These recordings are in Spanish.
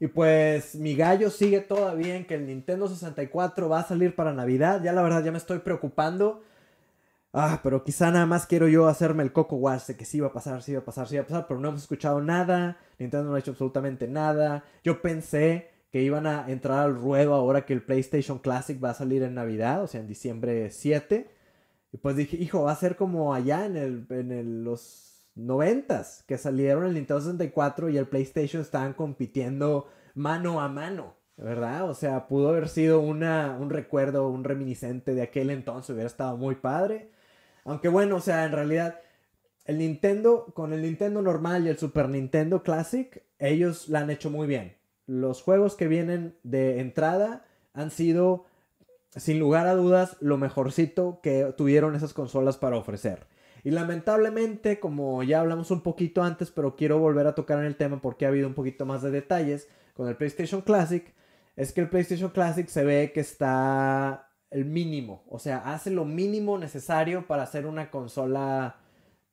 Y pues mi gallo sigue todavía en que el Nintendo 64 va a salir para Navidad. Ya la verdad ya me estoy preocupando. Ah, pero quizá nada más quiero yo hacerme el coco wash que sí va a pasar, sí va a pasar, sí va a pasar, pero no hemos escuchado nada. Nintendo no ha hecho absolutamente nada. Yo pensé que iban a entrar al ruedo ahora que el PlayStation Classic va a salir en Navidad, o sea, en diciembre 7. Y pues dije, hijo, va a ser como allá en, el, en los noventas que salieron el Nintendo 64 y el PlayStation estaban compitiendo mano a mano, ¿verdad? O sea, pudo haber sido un recuerdo, un reminiscente de aquel entonces, hubiera estado muy padre. Aunque bueno, o sea, en realidad, el Nintendo, con el Nintendo normal y el Super Nintendo Classic, ellos la han hecho muy bien. Los juegos que vienen de entrada han sido, sin lugar a dudas, lo mejorcito que tuvieron esas consolas para ofrecer. Y lamentablemente, como ya hablamos un poquito antes, pero quiero volver a tocar en el tema porque ha habido un poquito más de detalles con el PlayStation Classic, es que el PlayStation Classic se ve que está el mínimo, o sea, hace lo mínimo necesario para hacer una consola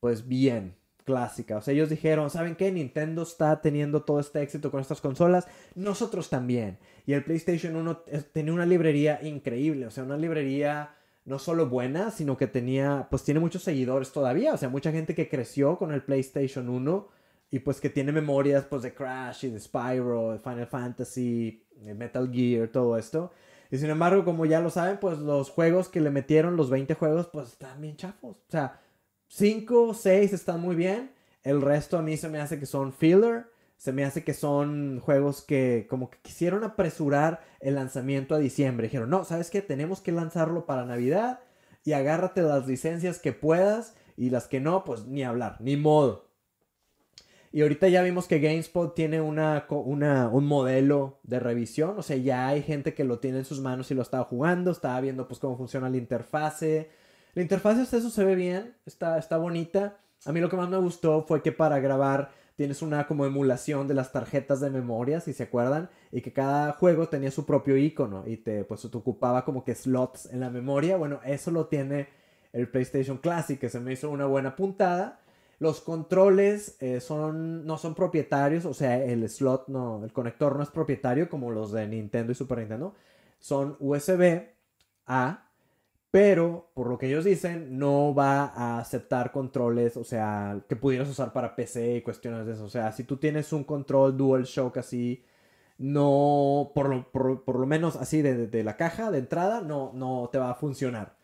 pues bien clásica. O sea, ellos dijeron, ¿saben qué? Nintendo está teniendo todo este éxito con estas consolas, nosotros también. Y el PlayStation 1 eh, tenía una librería increíble, o sea, una librería no solo buena, sino que tenía, pues tiene muchos seguidores todavía, o sea, mucha gente que creció con el PlayStation 1 y pues que tiene memorias pues de Crash y de Spyro, de Final Fantasy, de Metal Gear, todo esto. Y sin embargo, como ya lo saben, pues los juegos que le metieron, los 20 juegos, pues están bien chafos. O sea, 5, 6 están muy bien. El resto a mí se me hace que son filler se me hace que son juegos que como que quisieron apresurar el lanzamiento a diciembre. Dijeron, no, ¿sabes qué? Tenemos que lanzarlo para Navidad y agárrate las licencias que puedas y las que no, pues ni hablar, ni modo. Y ahorita ya vimos que GameSpot tiene una, un modelo de revisión, o sea, ya hay gente que lo tiene en sus manos y lo está jugando, estaba viendo pues cómo funciona la interfase. La interfase hasta eso se ve bien, está, está bonita. A mí lo que más me gustó fue que para grabar tienes una como emulación de las tarjetas de memoria, si se acuerdan, y que cada juego tenía su propio icono y te, pues, te ocupaba como que slots en la memoria. Bueno, eso lo tiene el PlayStation Classic, que se me hizo una buena puntada. Los controles eh, son, no son propietarios, o sea, el slot, no, el conector no es propietario como los de Nintendo y Super Nintendo. Son USB A pero por lo que ellos dicen, no va a aceptar controles, o sea, que pudieras usar para PC y cuestiones de eso. O sea, si tú tienes un control dual shock así, no, por lo, menos así de, la caja de entrada, no, no te va a funcionar.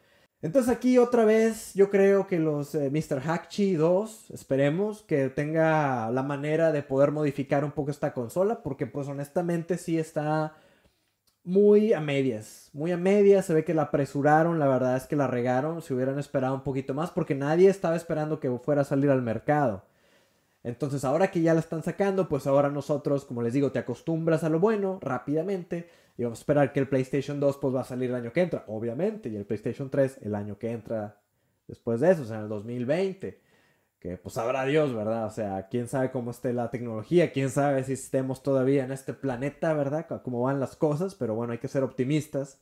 Entonces aquí otra vez yo creo que los eh, Mr. Hackchi 2, esperemos que tenga la manera de poder modificar un poco esta consola, porque pues honestamente sí está muy a medias, muy a medias, se ve que la apresuraron, la verdad es que la regaron, se hubieran esperado un poquito más porque nadie estaba esperando que fuera a salir al mercado. Entonces ahora que ya la están sacando, pues ahora nosotros, como les digo, te acostumbras a lo bueno rápidamente y vamos a esperar que el PlayStation 2 pues va a salir el año que entra, obviamente, y el PlayStation 3 el año que entra después de eso, o sea, en el 2020 que pues habrá Dios, ¿verdad? O sea, quién sabe cómo esté la tecnología, quién sabe si estemos todavía en este planeta, ¿verdad? Cómo van las cosas, pero bueno, hay que ser optimistas.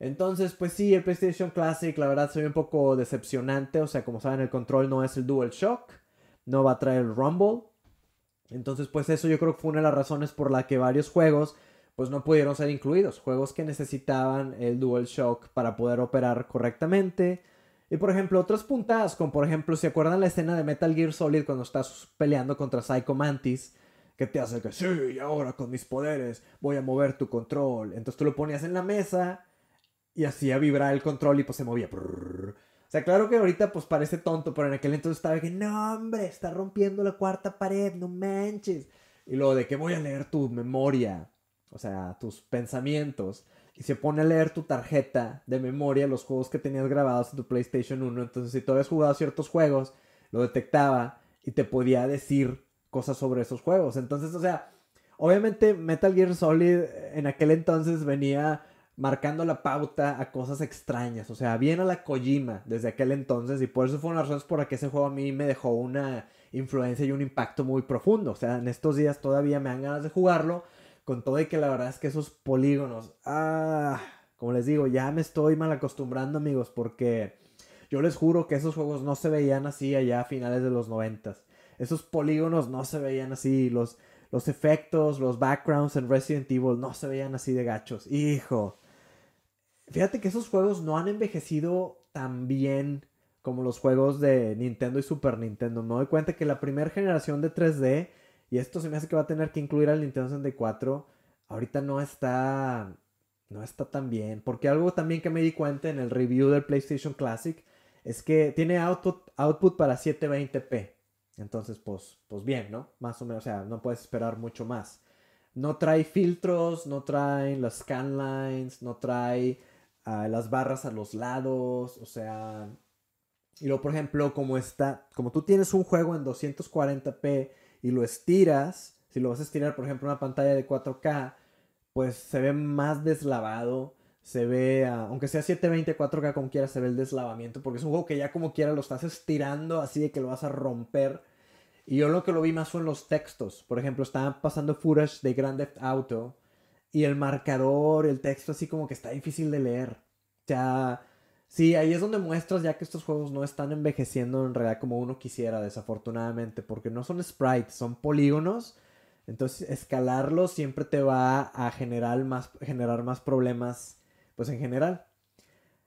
Entonces, pues sí, el PlayStation Classic, la verdad, se un poco decepcionante. O sea, como saben, el control no es el Dual Shock no va a traer el Rumble. Entonces, pues eso yo creo que fue una de las razones por la que varios juegos pues no pudieron ser incluidos. Juegos que necesitaban el Dual Shock para poder operar correctamente y por ejemplo, otras puntadas, como por ejemplo, ¿se acuerdan la escena de Metal Gear Solid cuando estás peleando contra Psycho Mantis? Que te hace que, sí, ahora con mis poderes voy a mover tu control. Entonces tú lo ponías en la mesa y hacía vibrar el control y pues se movía. O sea, claro que ahorita pues parece tonto, pero en aquel entonces estaba que, no, hombre, está rompiendo la cuarta pared, no manches. Y luego de que voy a leer tu memoria o sea, tus pensamientos, y se pone a leer tu tarjeta de memoria, los juegos que tenías grabados en tu PlayStation 1. Entonces, si tú habías jugado ciertos juegos, lo detectaba y te podía decir cosas sobre esos juegos. Entonces, o sea, obviamente Metal Gear Solid en aquel entonces venía marcando la pauta a cosas extrañas. O sea, bien a la Kojima desde aquel entonces. Y por eso fue una razón por la que ese juego a mí me dejó una influencia y un impacto muy profundo. O sea, en estos días todavía me dan ganas de jugarlo con todo y que la verdad es que esos polígonos, ah, como les digo, ya me estoy mal acostumbrando, amigos, porque yo les juro que esos juegos no se veían así allá a finales de los noventas. Esos polígonos no se veían así, los, los efectos, los backgrounds en Resident Evil no se veían así de gachos. Hijo, fíjate que esos juegos no han envejecido tan bien como los juegos de Nintendo y Super Nintendo. Me doy cuenta que la primera generación de 3D y esto se me hace que va a tener que incluir al Nintendo 64. Ahorita no está. No está tan bien. Porque algo también que me di cuenta en el review del PlayStation Classic es que tiene output, output para 720p. Entonces, pues, pues bien, ¿no? Más o menos, o sea, no puedes esperar mucho más. No trae filtros, no trae las scanlines, no trae ah, las barras a los lados, o sea... Y luego, por ejemplo, como está, como tú tienes un juego en 240p y lo estiras, si lo vas a estirar, por ejemplo, una pantalla de 4K, pues se ve más deslavado, se ve, aunque sea 720, 4K, como quiera, se ve el deslavamiento, porque es un juego que ya como quiera lo estás estirando así de que lo vas a romper. Y yo lo que lo vi más son los textos. Por ejemplo, estaban pasando footage de Grand Theft Auto y el marcador, el texto así como que está difícil de leer. O sea, Sí, ahí es donde muestras ya que estos juegos no están envejeciendo en realidad como uno quisiera, desafortunadamente, porque no son sprites, son polígonos. Entonces, escalarlos siempre te va a generar más, problemas, pues en general.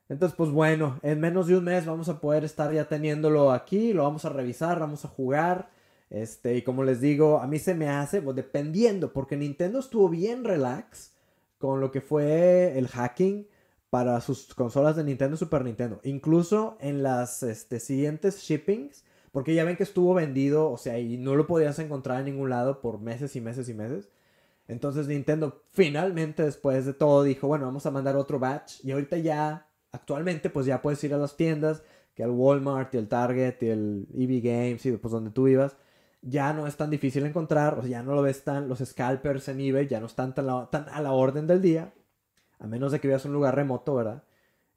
Entonces, pues bueno, en menos de un mes vamos a poder estar ya teniéndolo aquí, lo vamos a revisar, vamos a jugar. Este, y como les digo, a mí se me hace, pues, dependiendo, porque Nintendo estuvo bien relax con lo que fue el hacking para sus consolas de Nintendo y Super Nintendo. Incluso en las este, siguientes shippings, porque ya ven que estuvo vendido, o sea, y no lo podías encontrar en ningún lado por meses y meses y meses. Entonces Nintendo finalmente después de todo dijo, bueno, vamos a mandar otro batch. Y ahorita ya, actualmente, pues ya puedes ir a las tiendas, que al Walmart y el Target y el EB Games y pues donde tú ibas. Ya no es tan difícil encontrar, o sea, ya no lo ves tan, los scalpers en eBay ya no están tan a la orden del día a menos de que vayas a un lugar remoto, ¿verdad?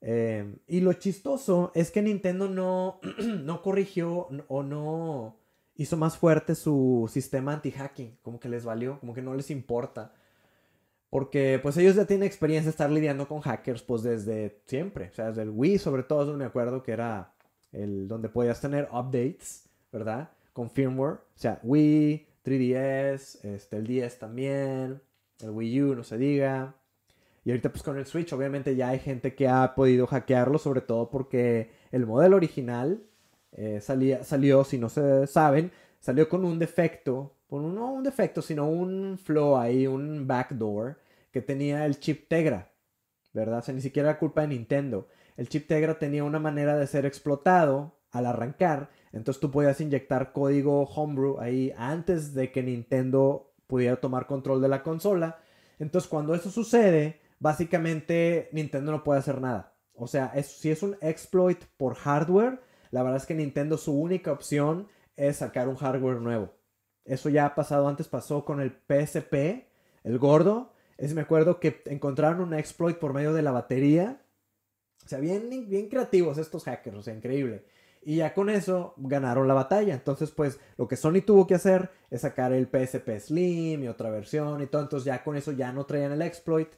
Em, y lo chistoso es que Nintendo no, no corrigió o no hizo más fuerte su sistema anti-hacking, como que les valió, como que no les importa. Porque pues ellos ya tienen experiencia de estar lidiando con hackers pues desde siempre, o sea, desde el Wii sobre todo, me acuerdo que era el donde podías tener updates, ¿verdad? Con firmware, o sea, Wii, 3DS, este, el 10 también, el Wii U, no se diga, y ahorita pues con el Switch obviamente ya hay gente que ha podido hackearlo, sobre todo porque el modelo original eh, salía, salió, si no se saben, salió con un defecto, con no un defecto, sino un flow ahí, un backdoor que tenía el chip Tegra, ¿verdad? O sea, ni siquiera era culpa de Nintendo. El chip Tegra tenía una manera de ser explotado al arrancar, entonces tú podías inyectar código homebrew ahí antes de que Nintendo pudiera tomar control de la consola. Entonces cuando eso sucede, básicamente Nintendo no puede hacer nada. O sea, si es un exploit por hardware, la verdad es que Nintendo su única opción es sacar un hardware nuevo. Eso ya ha pasado antes, pasó con el PSP, el gordo. Es, me acuerdo que encontraron un exploit por medio de la batería. O sea, bien, bien creativos estos hackers, o sea, increíble. Y ya con eso ganaron la batalla. Entonces, pues lo que Sony tuvo que hacer es sacar el PSP Slim y otra versión y todo. Entonces, ya con eso ya no traían el exploit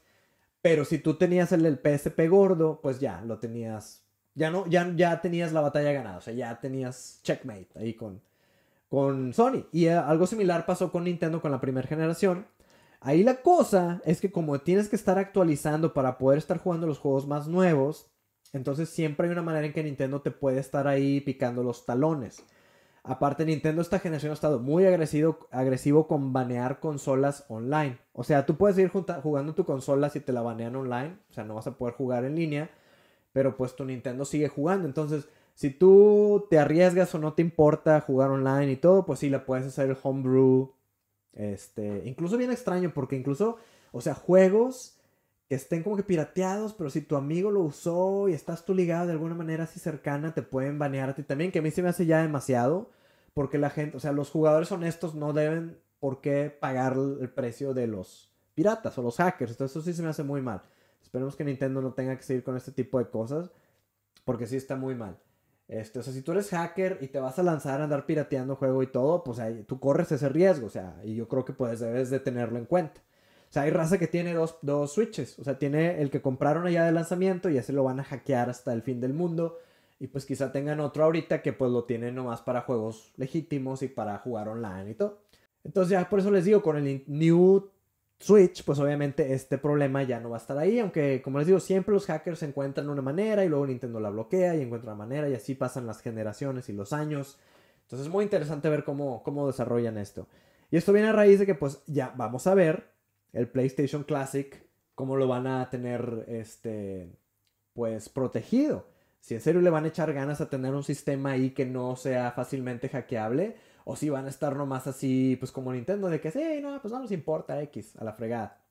pero si tú tenías el PSP gordo, pues ya lo tenías. Ya no, ya, ya tenías la batalla ganada. O sea, ya tenías checkmate ahí con, con Sony. Y eh, algo similar pasó con Nintendo con la primera generación. Ahí la cosa es que como tienes que estar actualizando para poder estar jugando los juegos más nuevos, entonces siempre hay una manera en que Nintendo te puede estar ahí picando los talones. Aparte, Nintendo esta generación ha estado muy agresivo, agresivo con banear consolas online. O sea, tú puedes ir jugando tu consola si te la banean online. O sea, no vas a poder jugar en línea. Pero pues tu Nintendo sigue jugando. Entonces, si tú te arriesgas o no te importa jugar online y todo, pues sí, le puedes hacer el homebrew. Este, incluso bien extraño, porque incluso, o sea, juegos estén como que pirateados, pero si tu amigo lo usó y estás tú ligado de alguna manera así cercana, te pueden banear a ti también, que a mí se me hace ya demasiado, porque la gente, o sea, los jugadores honestos no deben por qué pagar el precio de los piratas o los hackers, entonces eso sí se me hace muy mal. Esperemos que Nintendo no tenga que seguir con este tipo de cosas, porque sí está muy mal. Este, o sea, si tú eres hacker y te vas a lanzar a andar pirateando juego y todo, pues ahí, tú corres ese riesgo, o sea, y yo creo que pues debes de tenerlo en cuenta. O sea, hay raza que tiene dos, Switches. O sea, tiene el que compraron allá de lanzamiento y ese lo van a hackear hasta el fin del mundo. Y pues quizá tengan otro ahorita que pues lo tienen nomás para juegos legítimos y para jugar online y todo. Entonces ya por eso les digo, con el New Switch, pues obviamente este problema ya no va a estar ahí. Aunque como les digo, siempre los hackers encuentran una manera y luego Nintendo la bloquea y encuentra una manera y así pasan las generaciones y los años. Entonces es muy interesante ver cómo, cómo desarrollan esto. Y esto viene a raíz de que pues ya vamos a ver el PlayStation Classic, cómo lo van a tener, este, pues protegido. Si en serio le van a echar ganas a tener un sistema ahí que no sea fácilmente hackeable, o si van a estar nomás así, pues como Nintendo, de que, sí, no, pues no nos importa X, a la fregada.